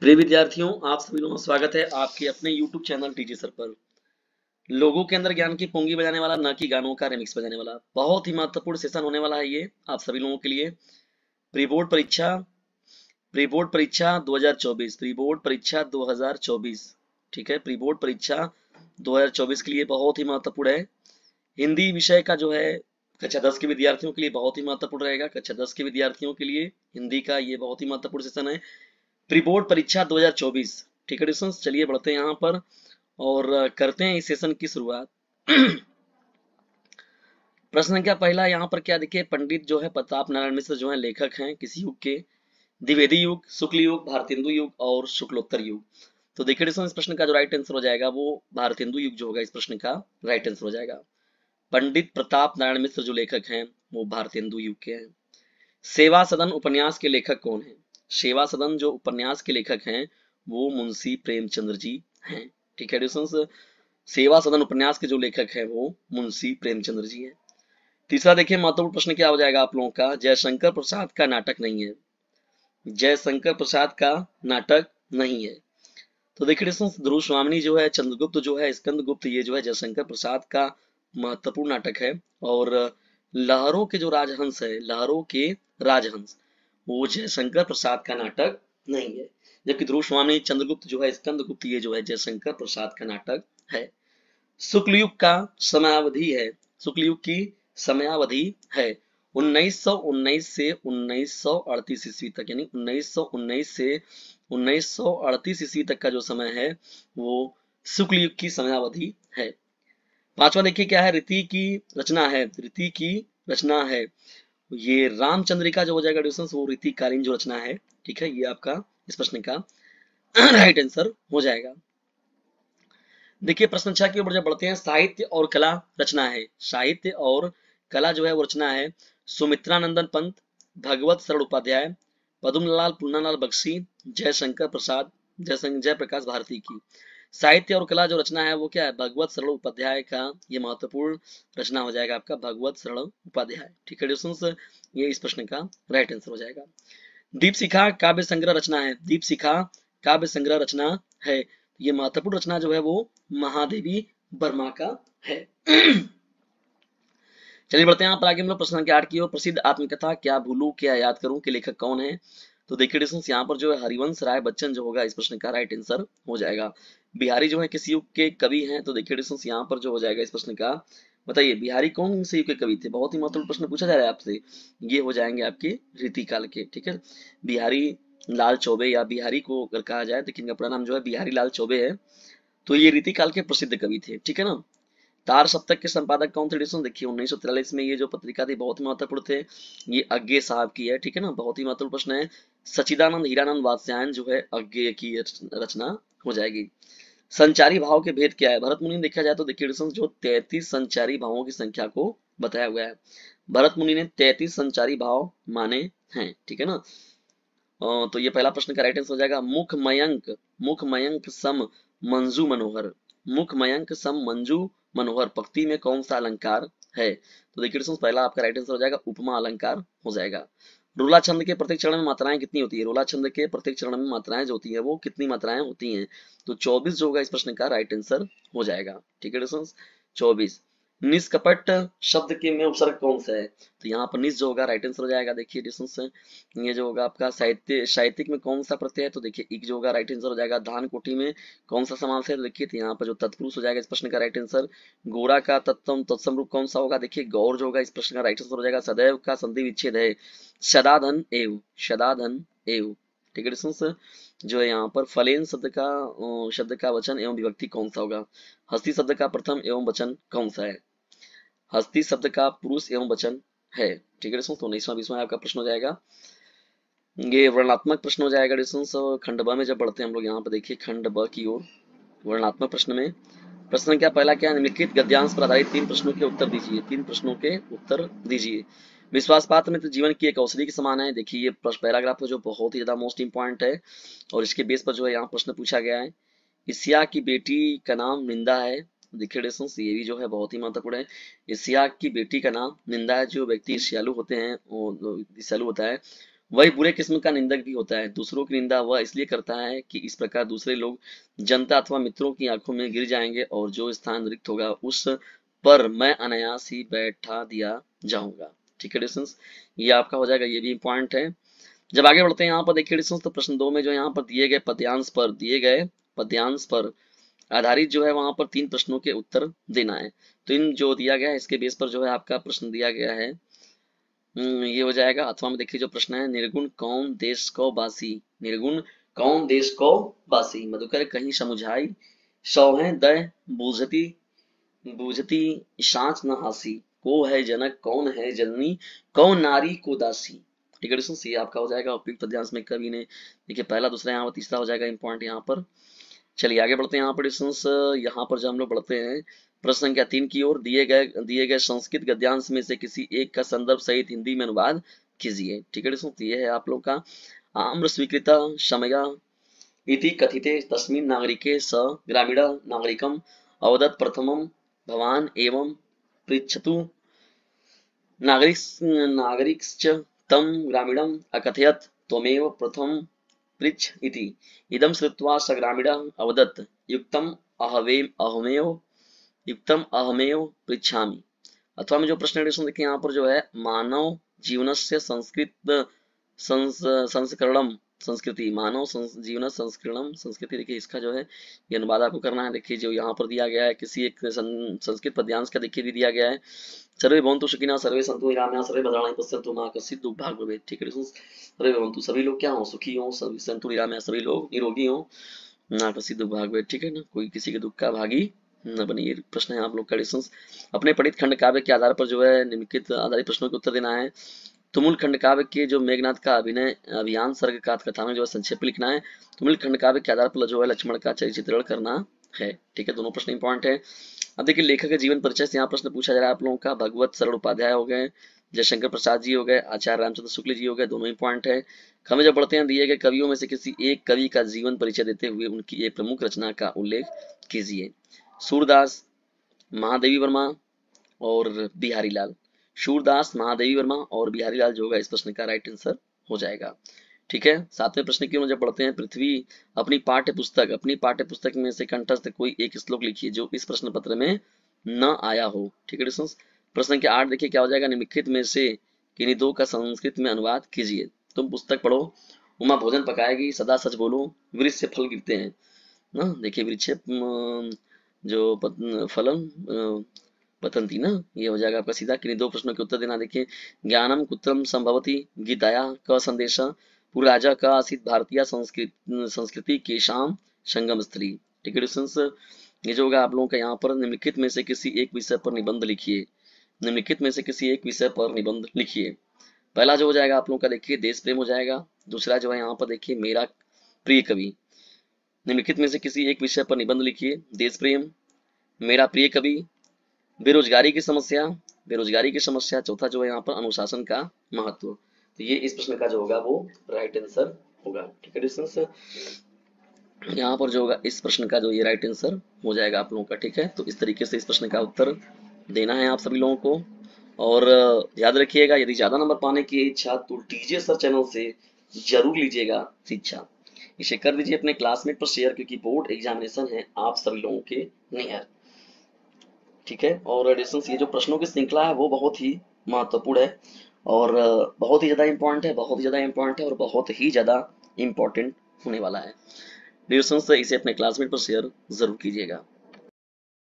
प्रिय विद्यार्थियों आप सभी लोगों का स्वागत है आपके अपने YouTube चैनल टीजी सर पर लोगों के अंदर ज्ञान की पोंगी बजाने वाला न कि गानों का रिमिक्स बजाने वाला बहुत ही महत्वपूर्ण सेशन होने वाला है ये आप सभी लोगों के लिए प्री बोर्ड परीक्षा प्री बोर्ड परीक्षा 2024 प्री बोर्ड परीक्षा 2024 ठीक है प्री बोर्ड परीक्षा दो के लिए बहुत ही महत्वपूर्ण है हिंदी विषय का जो है कक्षा दस के विद्यार्थियों के लिए बहुत ही महत्वपूर्ण रहेगा कक्षा दस के विद्यार्थियों के लिए हिंदी का ये बहुत ही महत्वपूर्ण सेशन है प्री बोर्ड परीक्षा 2024 ठीक है चौबीस चलिए बढ़ते हैं यहाँ पर और करते हैं इस सेशन की शुरुआत प्रश्न संख्या पहला यहाँ पर क्या देखिए पंडित जो है प्रताप नारायण मिश्र जो है लेखक हैं किसी युग के द्विवेदी युग शुक्ल युग भारत हिंदू युग और शुक्लोत्तर युग तो देखिए इस प्रश्न का जो राइट आंसर हो जाएगा वो भारत हिंदू युग जो होगा इस प्रश्न का राइट आंसर हो जाएगा पंडित प्रताप नारायण मिश्र जो लेखक हैं वो भारत हिंदू युग के हैं सेवा सदन उपन्यास के लेखक कौन है सेवा सदन जो उपन्यास के लेखक हैं वो मुंशी प्रेमचंद्र जी हैं ठीक है सेवा सदन उपन्यास के जो लेखक हैं वो मुंशी प्रेमचंद्र जी हैं तीसरा देखिए महत्वपूर्ण प्रश्न क्या हो जाएगा आप लोगों का जयशंकर प्रसाद का नाटक नहीं है जयशंकर प्रसाद का नाटक नहीं है तो देखिए ध्रुव स्वामी जो है चंद्रगुप्त जो है स्कंद गुप्त ये जो है जयशंकर प्रसाद का महत्वपूर्ण नाटक है और लहरों के जो राजहंस है लहरों के राजहंस मुझे शंकर प्रसाद का नाटक नहीं है जबकि ध्रुव स्वामी चंद्रगुप्त जो है स्कंदगुप्त ये जो है जयशंकर प्रसाद का नाटक है शुक्ल युग का समयावधि है शुक्ल युग की समयावधि है 1919 से 1938 ईस्वी तक यानी 1919 से 1938 ईस्वी तक का जो समय है वो शुक्ल युग की समयावधि है पांचवा देखिए क्या है रीति की रचना है रीति की रचना है ये रामचंद्रिका जो हो जाएगा डिस्टेंस वो रीतिकालीन जो रचना है ठीक है ये आपका इस प्रश्न का राइट आंसर हो जाएगा देखिए प्रश्न छह की ओर जब बढ़ते हैं साहित्य और कला रचना है साहित्य और कला जो है वो रचना है सुमित्रानंदन पंत भगवत शरण उपाध्याय पदुमलाल पुन्नालाल बख्शी जयशंकर प्रसाद जयशंकर जयप्रकाश भारती की साहित्य और कला जो रचना है वो क्या है भगवत सरल उपाध्याय का ये महत्वपूर्ण रचना हो जाएगा आपका भगवत सरल उपाध्याय ठीक है ये इस प्रश्न का राइट आंसर हो जाएगा दीप शिखा काव्य संग्रह रचना है दीप शिखा काव्य संग्रह रचना है ये महत्वपूर्ण रचना जो है वो महादेवी वर्मा का है चलिए बढ़ते हैं आप आगे प्रश्न संख्या आठ की ओर प्रसिद्ध आत्मकथा क्या भूलू क्या याद करूं के लेखक कौन है तो देखिए डिस्टेंस यहाँ पर जो है हरिवंश राय बच्चन जो होगा इस प्रश्न का राइट आंसर हो जाएगा बिहारी जो है किस युग के कवि हैं तो देखिए डिस्टेंस यहाँ पर जो हो जाएगा इस प्रश्न का बताइए बिहारी कौन से युग के कवि थे बहुत ही महत्वपूर्ण प्रश्न पूछा जा रहा है आपसे ये हो जाएंगे आपके रीतिकाल के ठीक है बिहारी लाल चौबे या बिहारी को अगर कहा जाए तो इनका पूरा नाम जो है बिहारी लाल चौबे है तो ये रीतिकाल के प्रसिद्ध कवि थे ठीक है ना तार सप्तक के संपादक कौन थे डिसन देखिए उन्नीस में ये जो पत्रिका थी बहुत महत्वपूर्ण थे ये अज्ञे साहब की है ठीक है ना बहुत ही महत्वपूर्ण प्रश्न है सचिदानंद हीरानंद वात्स्यायन जो है अज्ञे की रचना हो जाएगी संचारी भाव के भेद क्या है भरत मुनि देखा जाए तो देखिए जो तैतीस संचारी भावों की संख्या को बताया हुआ है भरत मुनि ने तैतीस संचारी भाव माने हैं ठीक है ना तो ये पहला प्रश्न का राइट आंसर हो जाएगा मुख मयंक मुख मयंक सम मंजू मनोहर मुख मयंक सम मंजू मनोहर पक्ति में कौन सा अलंकार है तो देखिए दोस्तों पहला आपका राइट आंसर हो जाएगा उपमा अलंकार हो जाएगा रोला छंद के प्रत्येक चरण में मात्राएं कितनी होती है रोला छंद के प्रत्येक चरण में मात्राएं जो होती है वो कितनी मात्राएं होती हैं तो 24 जो होगा इस प्रश्न का राइट आंसर हो जाएगा ठीक है दोस्तों निष्कपट शब्द के में उपसर्ग कौन सा है तो यहाँ पर निज जो होगा राइट आंसर हो जाएगा देखिए डिस्टेंस ये जो होगा आपका साहित्य साहित्यिक में कौन सा प्रत्यय है तो देखिए एक जो होगा राइट आंसर हो जाएगा धान कोटी में कौन सा समास है तो देखिए तो यहाँ पर जो तत्पुरुष हो जाएगा इस प्रश्न का राइट आंसर गोरा का तत्व तत्सम रूप कौन सा होगा देखिए गौर जो होगा इस प्रश्न का राइट आंसर हो जाएगा सदैव का संधि विच्छेद है सदाधन एव सदाधन एव ठीक है जो है यहाँ पर फलेन शब्द का शब्द का वचन एवं विभक्ति कौन सा होगा हस्ती शब्द का प्रथम एवं वचन कौन सा है हस्ती शब्द का पुरुष एवं वचन है ठीक है तो उन्नीसवा बीसवा आपका प्रश्न हो जाएगा ये वर्णात्मक प्रश्न हो जाएगा डिस्टेंस खंड ब में जब पढ़ते हैं हम लोग यहाँ पर देखिए खंड ब की ओर वर्णात्मक प्रश्न में प्रश्न क्या पहला क्या निम्नलिखित गद्यांश पर आधारित तीन प्रश्नों के उत्तर दीजिए तीन प्रश्नों के उत्तर दीजिए विश्वास पात्र तो जीवन की एक औषधि के समान है देखिए ये पैराग्राफ है जो बहुत ही ज्यादा मोस्ट इम्पॉर्टेंट है और इसके बेस पर जो है यहाँ प्रश्न पूछा गया है इसिया की बेटी का नाम निंदा है देखिए ये भी जो है बहुत ही महत्वपूर्ण है इसियाक की बेटी का नाम निंदा है जो व्यक्ति ईर्ष्यालु होते हैं ईर्ष्यालु होता है वही बुरे किस्म का निंदक भी होता है दूसरों की निंदा वह इसलिए करता है कि इस प्रकार दूसरे लोग जनता अथवा मित्रों की आंखों में गिर जाएंगे और जो स्थान रिक्त होगा उस पर मैं अनायास ही बैठा दिया जाऊंगा ठीक है डिस्टेंस ये आपका हो जाएगा ये भी पॉइंट है जब आगे बढ़ते हैं यहाँ पर देखिए डिस्टेंस तो प्रश्न दो में जो यहाँ पर दिए गए पद्यांश पर दिए गए पद्यांश पर आधारित जो है वहां पर तीन प्रश्नों के उत्तर देना है तो इन जो दिया गया है इसके बेस पर जो है आपका प्रश्न दिया गया है हम्म, ये हो जाएगा अथवा में देखिए जो प्रश्न है निर्गुण कौन देश को बासी निर्गुण कौन देश को बासी मधुकर कहीं समुझाई सौ है दूझती बूझती सांस न हासी को है जनक कौन है जननी कौन नारी को दासी ठीक है आपका हो जाएगा उपयुक्त अध्यास में कवि ने देखिए पहला दूसरा यहाँ पर तीसरा हो जाएगा इम्पोर्टेंट यहाँ पर चलिए आगे बढ़ते हैं यहाँ पर प्रश्न यहाँ पर जो हम लोग बढ़ते हैं प्रश्न संख्या तीन की ओर दिए गए दिए गए संस्कृत गद्यांश में से किसी एक का संदर्भ सहित हिंदी में अनुवाद कीजिए ठीक है दोस्तों ये है आप लोग का आम्र स्वीकृत समया इति कथित तस्मिन नागरिके स ग्रामीण नागरिकम अवदत प्रथम भवान एवं पृछतु नागरिक नागरिक तम ग्रामीणम् अकथयत तमेव प्रथम पृच इति इदं श्रुत्वा ग्रामीण अवदत् युक्तम अहवे अहमेव युक्तम अहमेव पृच्छामि अथवा जो प्रश्न देखिए यहाँ पर जो है मानव जीवन से संस्कृत संस, संस्करणम संस्कृति मानव जीवन संस्कृण संस्कृति देखिए इसका जो है ये अनुवाद आपको करना है देखिए जो यहाँ पर दिया गया है किसी एक सं, संस्कृत पद्यांश का देखिए भी दिया गया है सर्वे भवंतु सुखिना सर्वे संतु निरामया सर्वे भद्राणी पश्यंतु माँ का सिद्ध भाग ठीक है सर्वे भवंतु सभी लोग क्या हो सुखी हो सभी संतु निरामया सभी लोग निरोगी हो ना का दुख भाग ठीक है ना कोई किसी के दुख का भागी न बनी ये प्रश्न है आप लोग का अपने पढ़ित खंड काव्य के आधार पर जो है निम्नलिखित आधारित प्रश्नों के उत्तर देना है तुमुल खंड काव्य के जो मेघनाथ का अभिनय अभियान सर्ग का कथा में जो है संक्षेप लिखना है तुमुल खंड काव्य के आधार पर जो है लक्ष्मण का चरित्रण करना है ठीक है दोनों प्रश्न इंपॉर्टेंट है अब देखिए लेखक का जीवन परिचय से यहाँ प्रश्न पूछा जा रहा है आप लोगों का भगवत सरल उपाध्याय हो गए जयशंकर प्रसाद जी हो गए आचार्य रामचंद्र शुक्ल जी हो गए दोनों इंपॉर्टेंट है हमें जब पढ़ते हैं दिए गए कवियों में से किसी एक कवि का जीवन परिचय देते हुए उनकी एक प्रमुख रचना का उल्लेख कीजिए सूरदास महादेवी वर्मा और बिहारी लाल शूरदास महादेवी वर्मा और बिहारी लाल जो होगा इस प्रश्न का राइट आंसर हो जाएगा ठीक है सातवें प्रश्न की जब पढ़ते हैं पृथ्वी अपनी पाठ्य पुस्तक अपनी पाठ्य पुस्तक में से कंठस्थ कोई एक श्लोक लिखिए जो इस प्रश्न पत्र में न आया हो ठीक है प्रश्न के आठ देखिए क्या हो जाएगा निमिखित में से किन्हीं दो का संस्कृत में अनुवाद कीजिए तुम पुस्तक पढ़ो उमा भोजन पकाएगी सदा सच बोलो वृक्ष से फल गिरते हैं ना देखिए वृक्ष जो फलन बतंती ना ये हो जाएगा आपका सीधा किन्हीं दो प्रश्नों के उत्तर देना देखिए ज्ञानम कुत्रम संभवती गीताया क संदेश पुराजा का आसित भारतीय संस्कृति संस्कृति के शाम संगम स्त्री ठीक है क्वेश्चन ये जो होगा आप लोगों का यहाँ पर निम्नलिखित में से किसी एक विषय पर निबंध लिखिए निम्नलिखित में से किसी एक विषय पर निबंध लिखिए पहला जो हो जाएगा आप लोगों का देखिए देश प्रेम हो जाएगा दूसरा जो है यहाँ पर देखिए मेरा प्रिय कवि निम्नलिखित में से किसी एक विषय पर निबंध लिखिए देश प्रेम मेरा प्रिय कवि बेरोजगारी की समस्या बेरोजगारी की समस्या चौथा जो है यहाँ पर अनुशासन का महत्व तो ये इस प्रश्न का जो होगा वो राइट आंसर होगा ठीक है डिस्टेंस यहाँ पर जो होगा इस प्रश्न का जो ये राइट आंसर हो जाएगा आप लोगों का ठीक है तो इस तरीके से इस प्रश्न का उत्तर देना है आप सभी लोगों को और याद रखिएगा यदि ज्यादा नंबर पाने की इच्छा तो डीजे सर चैनल से जरूर लीजिएगा शिक्षा इसे कर दीजिए अपने क्लासमेट पर शेयर क्योंकि बोर्ड एग्जामिनेशन है आप सभी लोगों के नियर ठीक है और एडिशंस ये जो प्रश्नों की श्रृंखला है वो बहुत ही महत्वपूर्ण है और बहुत ही ज्यादा इम्पोर्टेंट है बहुत ही ज्यादा इम्पोर्टेंट है और बहुत ही ज्यादा इम्पोर्टेंट होने वाला है डिस्टूडेंट्स इसे अपने क्लासमेट पर शेयर जरूर कीजिएगा